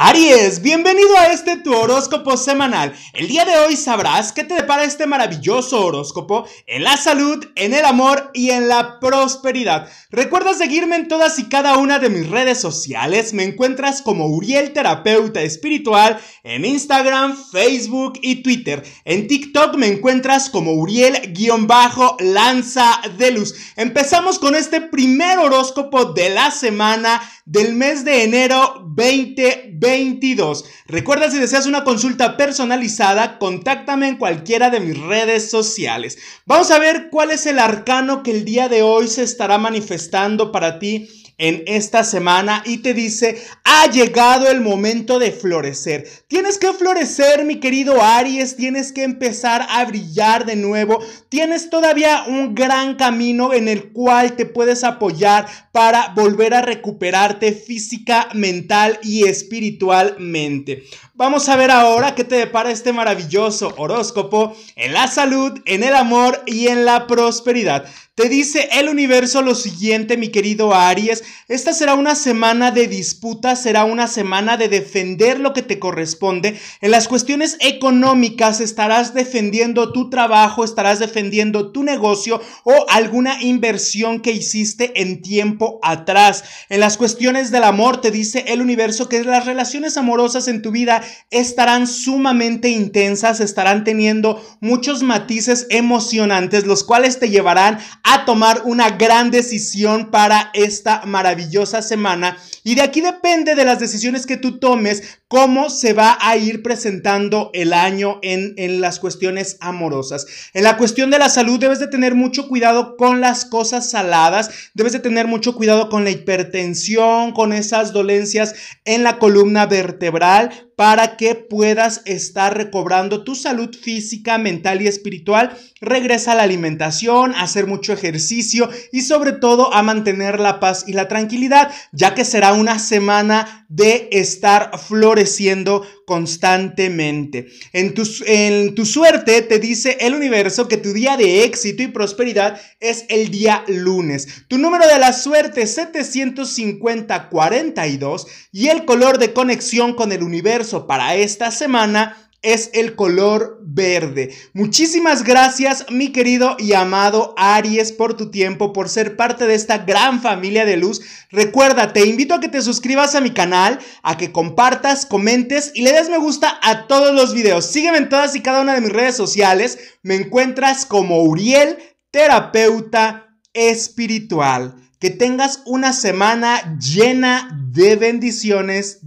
Aries, bienvenido a este tu horóscopo semanal. El día de hoy sabrás qué te depara este maravilloso horóscopo en la salud, en el amor y en la prosperidad. Recuerda seguirme en todas y cada una de mis redes sociales. Me encuentras como Uriel Terapeuta Espiritual en Instagram, Facebook y Twitter. En TikTok me encuentras como Uriel-Lanza de Luz. Empezamos con este primer horóscopo de la semana del mes de enero 2022. Recuerda si deseas una consulta personalizada, contáctame en cualquiera de mis redes sociales. Vamos a ver cuál es el arcano que el día de hoy se estará manifestando para ti en esta semana y te dice, ha llegado el momento de florecer. Tienes que florecer, mi querido Aries, tienes que empezar a brillar de nuevo, tienes todavía un gran camino en el cual te puedes apoyar para volver a recuperarte física, mental y espiritualmente. Vamos a ver ahora qué te depara este maravilloso horóscopo en la salud, en el amor y en la prosperidad. Te dice el universo lo siguiente, mi querido Aries, esta será una semana de disputa, será una semana de defender lo que te corresponde. En las cuestiones económicas estarás defendiendo tu trabajo, estarás defendiendo tu negocio o alguna inversión que hiciste en tiempo atrás. En las cuestiones del amor te dice el universo que las relaciones amorosas en tu vida estarán sumamente intensas, estarán teniendo muchos matices emocionantes, los cuales te llevarán a tomar una gran decisión para esta mañana maravillosa semana y de aquí depende de las decisiones que tú tomes cómo se va a ir presentando el año en, las cuestiones amorosas. En la cuestión de la salud debes de tener mucho cuidado con las cosas saladas, debes de tener mucho cuidado con la hipertensión, con esas dolencias en la columna vertebral para que puedas estar recobrando tu salud física, mental y espiritual. Regresa a la alimentación, hacer mucho ejercicio y sobre todo a mantener la paz y la tranquilidad, ya que será una semana de estar floreciendo constantemente. En tu, en tu suerte te dice el universo que tu día de éxito y prosperidad es el día lunes. Tu número de la suerte 750-42 y el color de conexión con el universo para esta semana es el color verde. Muchísimas gracias mi querido y amado Aries por tu tiempo, por ser parte de esta gran familia de luz. Recuerda, te invito a que te suscribas a mi canal, a que compartas, comentes y le des me gusta a todos los videos. Sígueme en todas y cada una de mis redes sociales. Me encuentras como Uriel, terapeuta espiritual. Que tengas una semana llena de bendiciones.